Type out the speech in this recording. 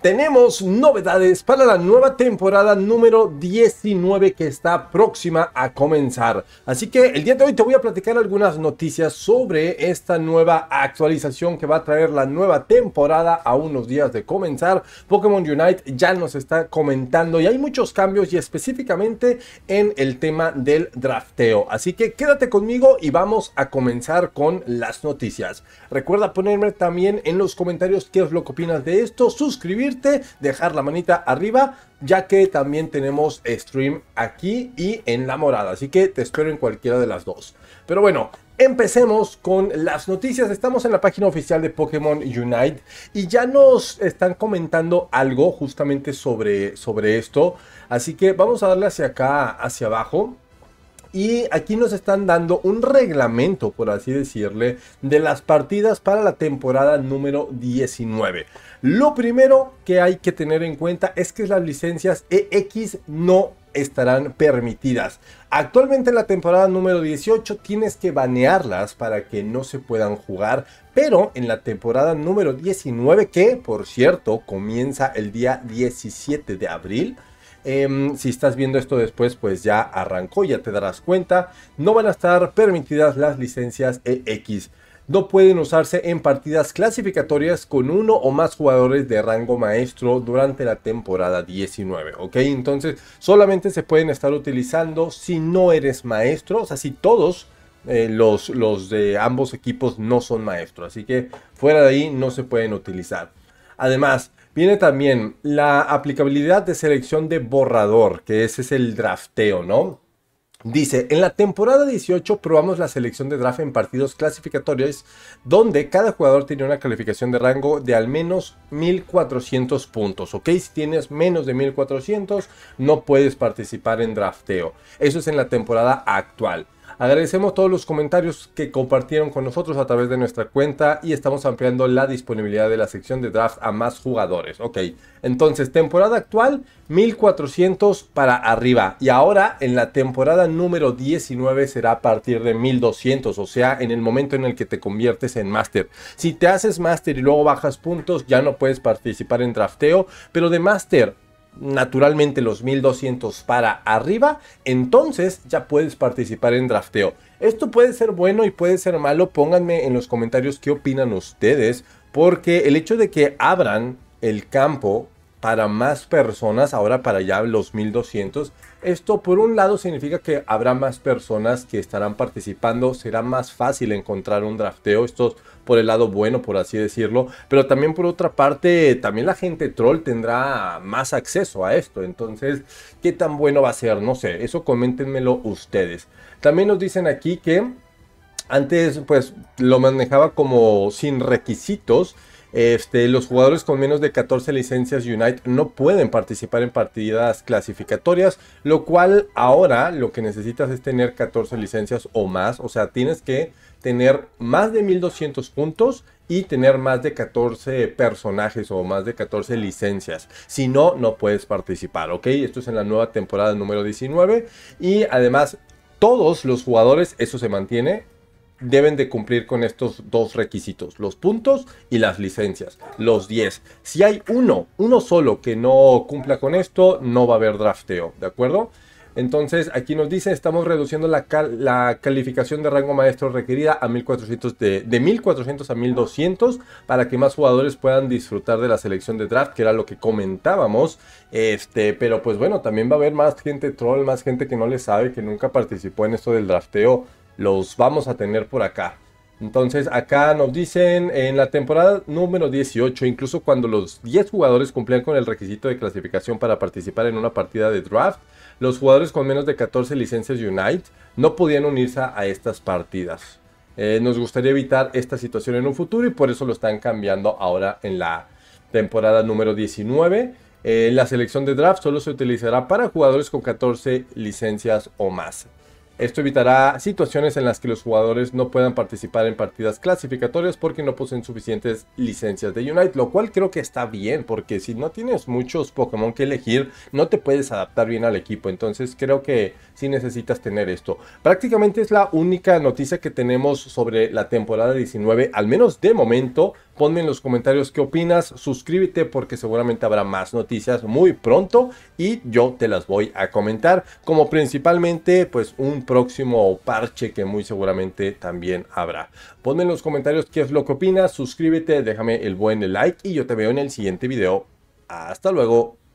Tenemos novedades para la nueva temporada número 19 que está próxima a comenzar. Así que el día de hoy te voy a platicar algunas noticias sobre esta nueva actualización que va a traer la nueva temporada a unos días de comenzar. Pokémon Unite ya nos está comentando y hay muchos cambios y específicamente en el tema del drafteo. Así que quédate conmigo y vamos a comenzar con las noticias. Recuerda ponerme también en los comentarios qué es lo que opinas de esto, suscribir dejar la manita arriba, ya que también tenemos eh, stream aquí y en la morada. Así que te espero en cualquiera de las dos. Pero bueno, Empecemos con las noticias. Estamos en la página oficial de Pokémon Unite y ya nos están comentando algo justamente sobre, sobre esto. Así que vamos a darle hacia acá, hacia abajo. Y aquí nos están dando un reglamento, por así decirle, de las partidas para la temporada número 19. Lo primero que hay que tener en cuenta es que las licencias EX no estarán permitidas. Actualmente en la temporada número 18 tienes que banearlas para que no se puedan jugar, pero en la temporada número 19 que, por cierto, comienza el día 17 de abril, Em, si estás viendo esto después, pues ya arrancó, ya te darás cuenta. No van a estar permitidas las licencias EX. No pueden usarse en partidas clasificatorias con uno o más jugadores de rango maestro durante la temporada 19, ¿ok? Entonces solamente se pueden estar utilizando si no eres maestro, o sea, si todos eh, los, los de ambos equipos no son maestros, así que fuera de ahí no se pueden utilizar. Además, Viene también la aplicabilidad de selección de borrador, que ese es el drafteo, ¿no? Dice, en la temporada 18 probamos la selección de draft en partidos clasificatorios donde cada jugador tiene una calificación de rango de al menos 1400 puntos, ¿ok? Si tienes menos de 1400 no puedes participar en drafteo. Eso es en la temporada actual. Agradecemos todos los comentarios que compartieron con nosotros a través de nuestra cuenta y estamos ampliando la disponibilidad de la sección de draft a más jugadores. Ok, entonces temporada actual 1400 para arriba y ahora en la temporada número 19 será a partir de 1200, o sea, en el momento en el que te conviertes en máster. Si te haces máster y luego bajas puntos, ya no puedes participar en drafteo, pero de máster naturalmente los 1200 para arriba, entonces ya puedes participar en drafteo. Esto puede ser bueno y puede ser malo, pónganme en los comentarios qué opinan ustedes, porque el hecho de que abran el campo para más personas, ahora para ya los 1200. Esto por un lado significa que habrá más personas que estarán participando, será más fácil encontrar un drafteo, esto es por el lado bueno, por así decirlo, pero también por otra parte, también la gente troll tendrá más acceso a esto, entonces, ¿qué tan bueno va a ser? No sé, eso coméntenmelo ustedes. También nos dicen aquí que antes pues lo manejaba como sin requisitos este, los jugadores con menos de 14 licencias Unite no pueden participar en partidas clasificatorias, lo cual ahora lo que necesitas es tener 14 licencias o más, o sea, tienes que tener más de 1200 puntos y tener más de 14 personajes o más de 14 licencias. Si no, no puedes participar, ¿ok? Esto es en la nueva temporada número 19 y además todos los jugadores, eso se mantiene, deben de cumplir con estos dos requisitos, los puntos y las licencias, los 10. Si hay uno, uno solo que no cumpla con esto, no va a haber drafteo, ¿de acuerdo? Entonces aquí nos dice, estamos reduciendo la, calificación de rango maestro requerida a 1400 de, de 1400 a 1200 para que más jugadores puedan disfrutar de la selección de draft, que era lo que comentábamos. Este, pero pues bueno, también va a haber más gente troll, más gente que no le sabe, que nunca participó en esto del drafteo los vamos a tener por acá. Entonces acá nos dicen en la temporada número 18, incluso cuando los 10 jugadores cumplían con el requisito de clasificación para participar en una partida de draft, los jugadores con menos de 14 licencias Unite no podían unirse a estas partidas. Eh, nos gustaría evitar esta situación en un futuro y por eso lo están cambiando ahora en la temporada número 19. Eh, la selección de draft solo se utilizará para jugadores con 14 licencias o más. Esto evitará situaciones en las que los jugadores no puedan participar en partidas clasificatorias porque no poseen suficientes licencias de Unite, lo cual creo que está bien porque si no tienes muchos Pokémon que elegir, no te puedes adaptar bien al equipo, entonces creo que sí necesitas tener esto. Prácticamente es la única noticia que tenemos sobre la temporada 19, al menos de momento, Ponme en los comentarios qué opinas, suscríbete porque seguramente habrá más noticias muy pronto y yo te las voy a comentar, como principalmente pues un próximo parche que muy seguramente también habrá. Ponme en los comentarios qué es lo que opinas, suscríbete, déjame el buen like y yo te veo en el siguiente video. Hasta luego.